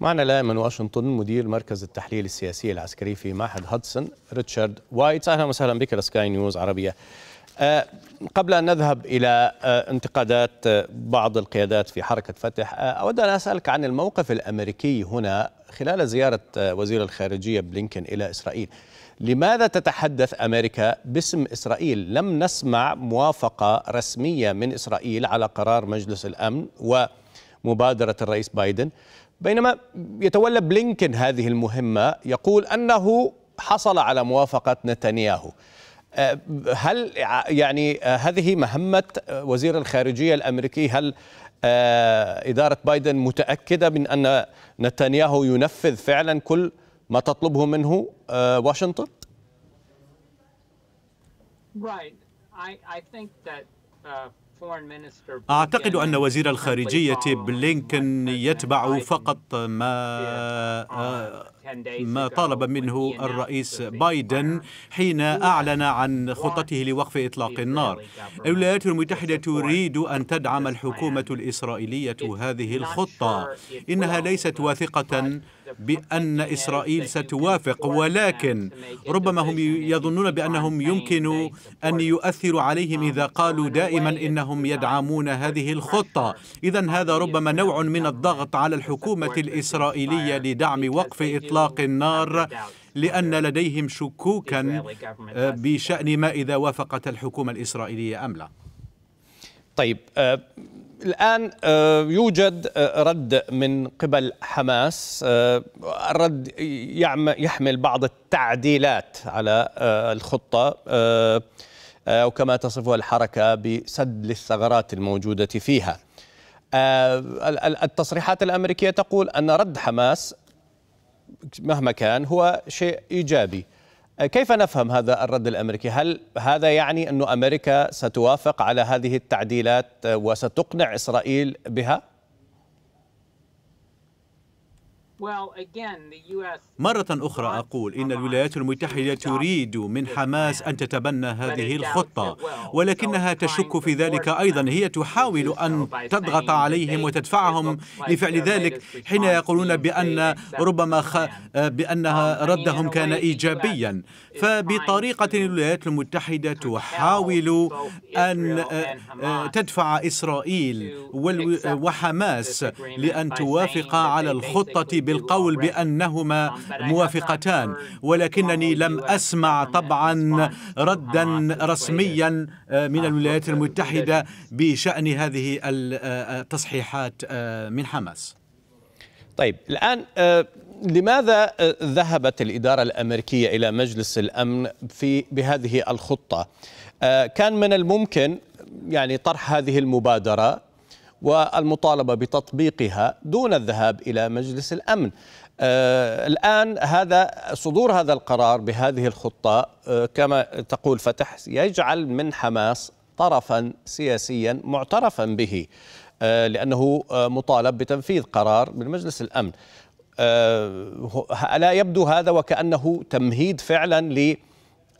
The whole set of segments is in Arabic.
معنا الآن من واشنطن مدير مركز التحليل السياسي العسكري في معهد هدسون ريتشارد وايت أهلا وسهلا بك لسكاي نيوز عربية آه، قبل أن نذهب إلى آه، انتقادات آه، بعض القيادات في حركة فتح أود أن أسألك عن الموقف الأمريكي هنا خلال زيارة وزير الخارجية بلينكن إلى إسرائيل لماذا تتحدث أمريكا باسم إسرائيل لم نسمع موافقة رسمية من إسرائيل على قرار مجلس الأمن و مبادرة الرئيس بايدن بينما يتولى بلينكن هذه المهمة يقول أنه حصل على موافقة نتنياهو أه، هل يعني أه، هذه مهمة وزير الخارجية الأمريكي هل أه، إدارة بايدن متأكدة من أن نتنياهو ينفذ فعلا كل ما تطلبه منه واشنطن؟ Right. I, I think that uh, أعتقد أن وزير الخارجية بلينكن يتبع فقط ما ما طالب منه الرئيس بايدن حين أعلن عن خطته لوقف إطلاق النار الولايات المتحدة تريد أن تدعم الحكومة الإسرائيلية هذه الخطة إنها ليست واثقة بأن إسرائيل ستوافق ولكن ربما هم يظنون بأنهم يمكن أن يؤثروا عليهم إذا um, قالوا دائما إنهم يدعمون هذه الخطة إذا هذا ربما نوع من الضغط على الحكومة الإسرائيلية لدعم وقف إطلاق إطلاق النار لأن لديهم شكوكا آه، بشأن ما إذا وافقت الحكومة الإسرائيلية أم لا طيب آه، الآن آه، يوجد رد من قبل حماس الرد يحمل بعض التعديلات على الخطة أو كما تصفها الحركة بسد للثغرات الموجودة فيها التصريحات الأمريكية تقول أن رد حماس مهما كان هو شيء إيجابي أه، كيف نفهم هذا الرد الامريكي؟ هل هذا يعني أن امريكا ستوافق على هذه التعديلات أه، وستقنع اسرائيل بها؟ مرة أخرى أقول إن الولايات المتحدة تريد من حماس أن تتبنى هذه الخطة ولكنها تشك في ذلك أيضا هي تحاول أن تضغط عليهم وتدفعهم لفعل ذلك حين يقولون بأن ربما خ... آه، بأن um, ردهم كان إيجابيا فبطريقة الولايات المتحدة تحاول أن آه، آه، تدفع إسرائيل وحماس لأن توافق على الخطة بالقول بأنهما موافقتان ولكنني لم أسمع طبعا ردا رسميا آه، من الولايات المتحدة بشأن هذه التصحيحات آه، آه، من حماس طيب الآن لماذا ذهبت الإدارة الأمريكية إلى مجلس الأمن في بهذه الخطة؟ كان من الممكن يعني طرح هذه المبادرة والمطالبة بتطبيقها دون الذهاب إلى مجلس الأمن آه الآن هذا صدور هذا القرار بهذه الخطة آه كما تقول فتح يجعل من حماس طرفا سياسيا معترفا به آه لأنه آه، مطالب بتنفيذ قرار من مجلس الأمن آه، ألا يبدو هذا وكأنه تمهيد فعلا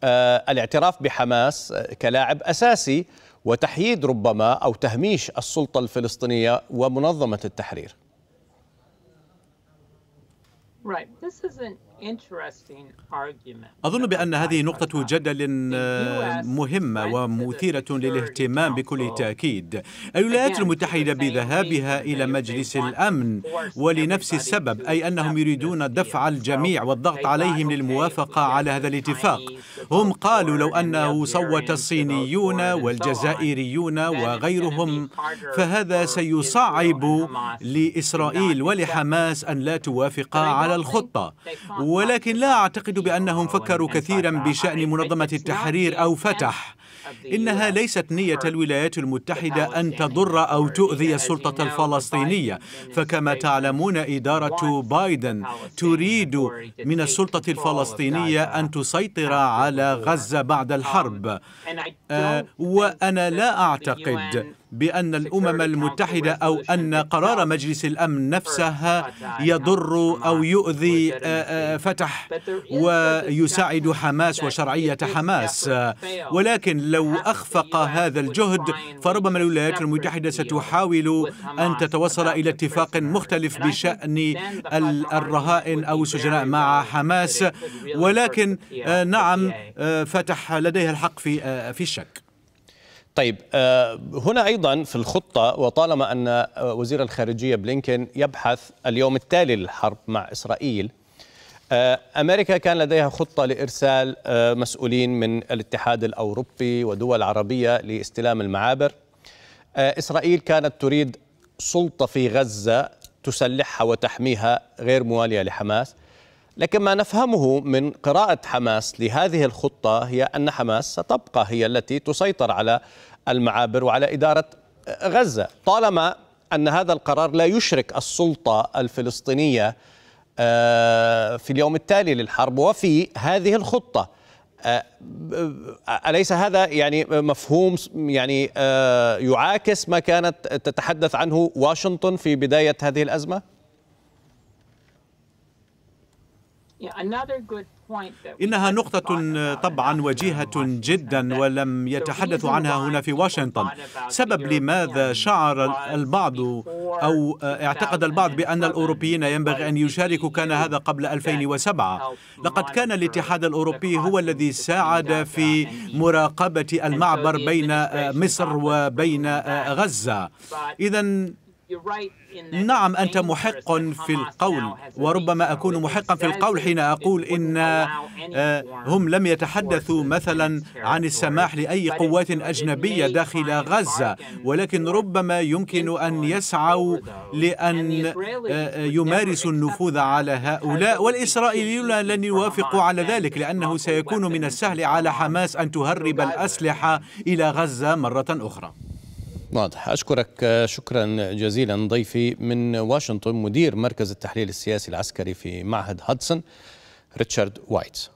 للاعتراف آه، بحماس كلاعب أساسي وتحييد ربما أو تهميش السلطة الفلسطينية ومنظمة التحرير. أظن بأن هذه نقطة جدل مهمة ومثيرة للاهتمام بكل تأكيد الولايات المتحدة بذهابها إلى مجلس الأمن ولنفس السبب أي أنهم يريدون دفع الجميع والضغط عليهم للموافقة على هذا الاتفاق هم قالوا لو أنه صوت الصينيون والجزائريون وغيرهم فهذا سيصعب لإسرائيل ولحماس أن لا توافق على الخطة ولكن لا أعتقد بأنهم فكروا كثيرا بشأن منظمة التحرير أو فتح إنها ليست نية الولايات المتحدة أن تضر أو تؤذي السلطة الفلسطينية فكما تعلمون إدارة بايدن تريد من السلطة الفلسطينية أن تسيطر على غزة بعد الحرب آه، وأنا لا أعتقد بأن الأمم المتحدة أو أن قرار مجلس الأمن نفسها يضر أو يؤذي آه، آه، فتح ويساعد حماس وشرعية حماس ولكن لو أخفق هذا الجهد فربما الولايات المتحدة ستحاول أن تتوصل إلى اتفاق مختلف بشأن الرهائن أو السجناء مع حماس ولكن آه، نعم فتح لديها الحق في في الشك طيب آه، هنا ايضا في الخطه وطالما ان آه، وزير الخارجيه بلينكن يبحث اليوم التالي للحرب مع اسرائيل آه، امريكا كان لديها خطه لارسال مسؤولين من الاتحاد الاوروبي ودول عربيه لاستلام المعابر اسرائيل كانت تريد سلطه في غزه تسلحها وتحميها غير مواليه لحماس لكن ما نفهمه من قراءة حماس لهذه الخطة هي أن حماس ستبقى هي التي تسيطر على المعابر وعلى إدارة غزة طالما أن هذا القرار لا يشرك السلطة الفلسطينية آه، في اليوم التالي للحرب وفي هذه الخطة آه، أليس هذا يعني مفهوم يعني آه، يعاكس ما كانت تتحدث عنه واشنطن في بداية هذه الأزمة؟ إنها نقطة طبعا وجيهة جدا ولم يتحدثوا عنها هنا في واشنطن سبب لماذا شعر البعض أو آه، اعتقد البعض بأن الأوروبيين ينبغي أن يشاركوا كان هذا قبل 2007 لقد كان الاتحاد الأوروبي هو الذي ساعد في مراقبة المعبر بين آه، مصر وبين آه، غزة إذا نعم أنت محق في القول وربما أكون محقا في القول حين أقول إن آه، هم لم يتحدثوا مثلا عن السماح لأي قوات أجنبية داخل غزة ولكن ربما يمكن أن يسعوا لأن آه، آه، يمارسوا النفوذ على هؤلاء والإسرائيليون لن يوافقوا على ذلك لأنه سيكون من السهل على حماس أن تهرب الأسلحة إلى غزة مرة أخرى واضح أشكرك شكرا جزيلا ضيفي من واشنطن مدير مركز التحليل السياسي العسكري في معهد هدسون ريتشارد وايت